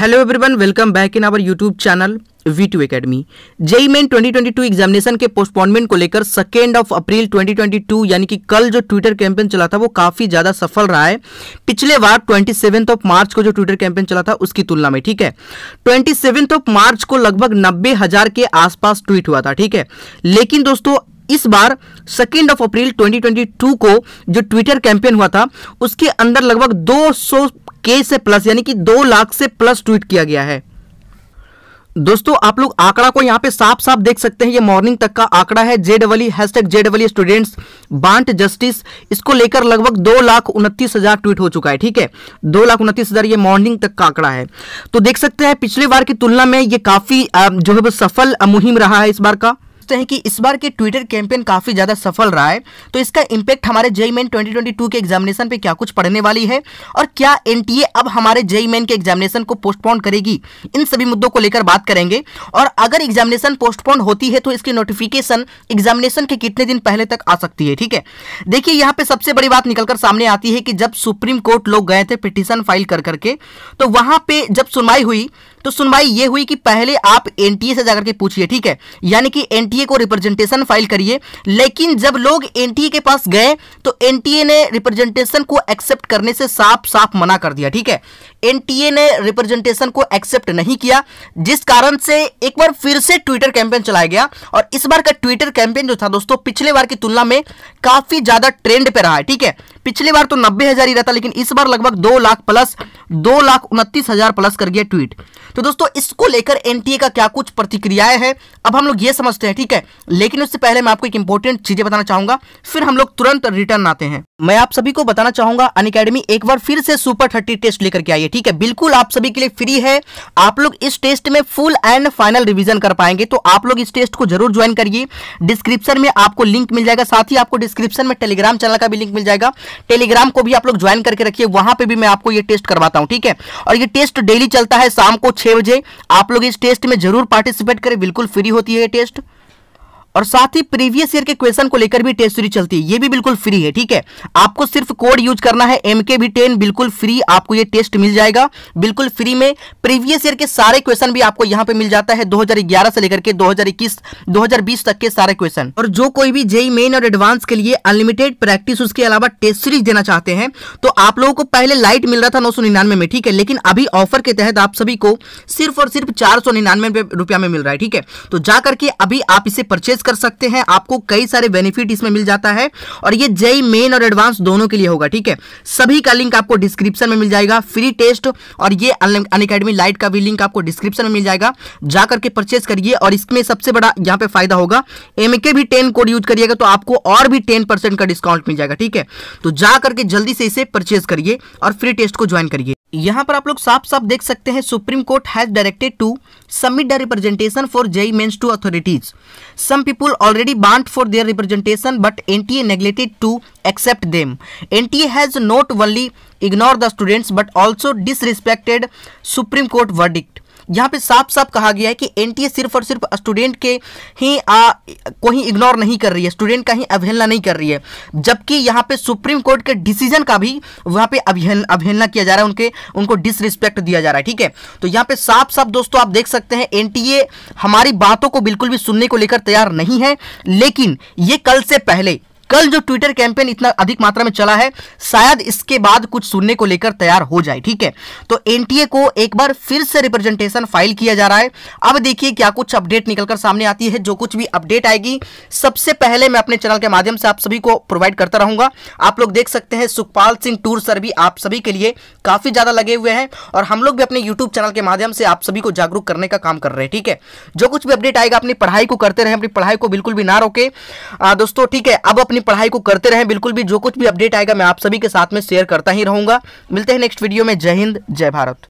hello everyone welcome back in our YouTube channel V two academy JEE Main 2022 examination के postponement को लेकर second of April 2022 यानी कि कल जो ट्विटर कैंपेन चला था वो काफ़ी ज़्यादा सफल रहा है पिछले बार ट्वेंटी ऑफ मार्च को जो ट्विटर कैंपेन चला था उसकी तुलना में ठीक है ट्वेंटी ऑफ मार्च को लगभग नब्बे हज़ार के आसपास ट्वीट हुआ था ठीक है लेकिन दोस्तों इस बार सेकेंड ऑफ अप्रैल 2022 को जो ट्विटर कैंपेन हुआ था उसके अंदर लगभग दो के से प्लस यानी कि दो लाख से प्लस ट्वीट किया गया है दोस्तों आप लोग आंकड़ा को यहां पे साफ साफ देख सकते हैं ये मॉर्निंग तक का आंकड़ा है J double hashtag J double students want justice इसको लेकर लगभग दो लाख उनतीस हजार ट्वीट हो चुका है ठीक है दो लाख उनतीस हजार ये मॉर्निंग तक का आंकड़ा है तो देख सकते हैं पिछले बार की तुलना में ये काफी जो है सफल मुहिम रहा है इस बार का सकते हैं कि इस बार के ट्विटर कैंपेन काफ़ी ज़्यादा सफल रहा है तो इसका इंपैक्ट हमारे जेई मेन ट्वेंटी के एग्जामिनेशन पे क्या कुछ पड़ने वाली है और क्या एन अब हमारे जेई मेन के एग्जामिनेशन को पोस्टपोन करेगी इन सभी मुद्दों को लेकर बात करेंगे और अगर एग्जामिनेशन पोस्टपोन होती है तो इसकी नोटिफिकेशन एग्जामिनेशन के कितने दिन पहले तक आ सकती है ठीक है देखिए यहाँ पे सबसे बड़ी बात निकलकर सामने आती है कि जब सुप्रीम कोर्ट लोग गए थे पिटिशन फाइल कर करके तो वहां पर जब सुनवाई हुई तो सुनवाई ये हुई कि पहले आप एनटीए से जाकर के पूछिए ठीक है यानी कि एन एनटीए को रिप्रेजेंटेशन फाइल करिए लेकिन जब लोग एनटीए के पास गए तो एनटीए ने रिप्रेजेंटेशन को एक्सेप्ट करने से साफ साफ मना कर दिया ठीक है एनटीए ने रिप्रेजेंटेशन को एक्सेप्ट नहीं किया जिस कारण से एक बार फिर से ट्विटर कैंपेन चलाया गया और इस बार का ट्विटर कैंपेन जो था दोस्तों पिछले बार की तुलना में काफी ज्यादा ट्रेंड पे रहा है ठीक है पिछले बार तो नब्बे हजार ही रहता लेकिन इस बार लगभग दो लाख प्लस दो लाख उनतीस हजार प्लस कर गया ट्वीट तो दोस्तों इसको लेकर एनटीए का क्या कुछ प्रतिक्रियाएं हैं अब हम लोग ये समझते हैं ठीक है लेकिन उससे पहले मैं आपको एक इंपॉर्टेंट चीजें बताना चाहूंगा फिर हम लोग तुरंत रिटर्न आते हैं मैं आप सभी को बताना चाहूंगा अन अकेडमी एक बार फिर से सुपर थर्टी टेस्ट लेकर के आइए ठीक है बिल्कुल आप सभी के लिए फ्री है आप लोग इस टेस्ट में फुल एंड फाइनल रिवीजन कर पाएंगे तो आप लोग इस टेस्ट को जरूर ज्वाइन करिए डिस्क्रिप्शन में आपको लिंक मिल जाएगा साथ ही आपको डिस्क्रिप्शन में टेलीग्राम चैनल का भी लिंक मिल जाएगा टेलीग्राम को भी आप लोग ज्वाइन करके रखिए वहां पर भी मैं आपको ये टेस्ट करवाता हूँ ठीक है और ये टेस्ट डेली चलता है शाम को छह छः बजे आप लोग इस टेस्ट में जरूर पार्टिसिपेट करें बिल्कुल फ्री होती है ये टेस्ट और साथ ही प्रीवियस ईयर के क्वेश्चन को लेकर भी टेस्ट सीरीज चलती है ये भी बिल्कुल फ्री है ठीक है आपको सिर्फ कोड यूज करना है एमके भी टेन बिल्कुल फ्री आपको ये टेस्ट मिल जाएगा बिल्कुल फ्री में प्रीवियस ईयर के सारे क्वेश्चन भी आपको यहाँ पे मिल जाता है 2011 से लेकर के 2021 2020 तक के सारे क्वेश्चन और जो कोई भी जेई मेन e e और एडवांस के लिए अनलिमिटेड प्रैक्टिस उसके अलावा टेस्ट सीरीज देना चाहते हैं तो आप लोगों को पहले लाइट मिल रहा था नौ में ठीक है लेकिन अभी ऑफर के तहत आप सभी को सिर्फ और सिर्फ चार रुपया में मिल रहा है ठीक है तो जाकर के अभी आप इसे परचेज कर सकते हैं आपको कई सारे बेनिफिट इसमें मिल जाता है और ये जई मेन और एडवांस दोनों के लिए होगा ठीक है सभी का लिंक आपको डिस्क्रिप्शन में मिल जाएगा फ्री टेस्ट और ये अन अकेडमी लाइट का भी लिंक आपको डिस्क्रिप्शन में मिल जाएगा जा करके परचेस करिए और इसमें सबसे बड़ा यहाँ पे फायदा होगा एम भी टेन कोड यूज करिएगा तो आपको और भी टेन का डिस्काउंट मिल जाएगा ठीक है तो जा करके जल्दी से इसे परचेज करिए और फ्री टेस्ट को ज्वाइन करिए यहाँ पर आप लोग साफ साफ देख सकते हैं Supreme Court has directed to submit the representation for JEE Mains to authorities some people already want for their representation but N T A to accept them N T has not only ignore the students but also disrespected Supreme Court verdict यहाँ पे साफ साफ कहा गया है कि NTA सिर्फ और सिर्फ स्टूडेंट के ही आ, को ही इग्नोर नहीं कर रही है स्टूडेंट का ही अवहेलना नहीं कर रही है जबकि यहाँ पे सुप्रीम कोर्ट के डिसीजन का भी वहाँ पे अवहेलना किया जा रहा है उनके उनको डिसरिस्पेक्ट दिया जा रहा है ठीक है तो यहाँ पे साफ साफ दोस्तों आप देख सकते हैं एन हमारी बातों को बिल्कुल भी सुनने को लेकर तैयार नहीं है लेकिन ये कल से पहले कल जो ट्विटर कैंपेन इतना अधिक मात्रा में चला है शायद इसके बाद कुछ सुनने को लेकर तैयार हो जाए ठीक है तो एनटीए को एक बार फिर से रिप्रेजेंटेशन फाइल किया जा रहा है अब देखिए क्या कुछ अपडेट निकलकर सामने आती है जो कुछ भी अपडेट आएगी सबसे पहले मैं अपने चैनल के माध्यम से आप सभी को प्रोवाइड करता रहूंगा आप लोग देख सकते हैं सुखपाल सिंह टूर सर भी आप सभी के लिए काफी ज्यादा लगे हुए हैं और हम लोग भी अपने यूट्यूब चैनल के माध्यम से आप सभी को जागरूक करने का काम कर रहे हैं ठीक है जो कुछ भी अपडेट आएगा अपनी पढ़ाई को करते रहे अपनी पढ़ाई को बिल्कुल भी ना रोके दोस्तों ठीक है अब अपनी अपनी पढ़ाई को करते रहें बिल्कुल भी जो कुछ भी अपडेट आएगा मैं आप सभी के साथ में शेयर करता ही रहूंगा मिलते हैं नेक्स्ट वीडियो में जय हिंद जय भारत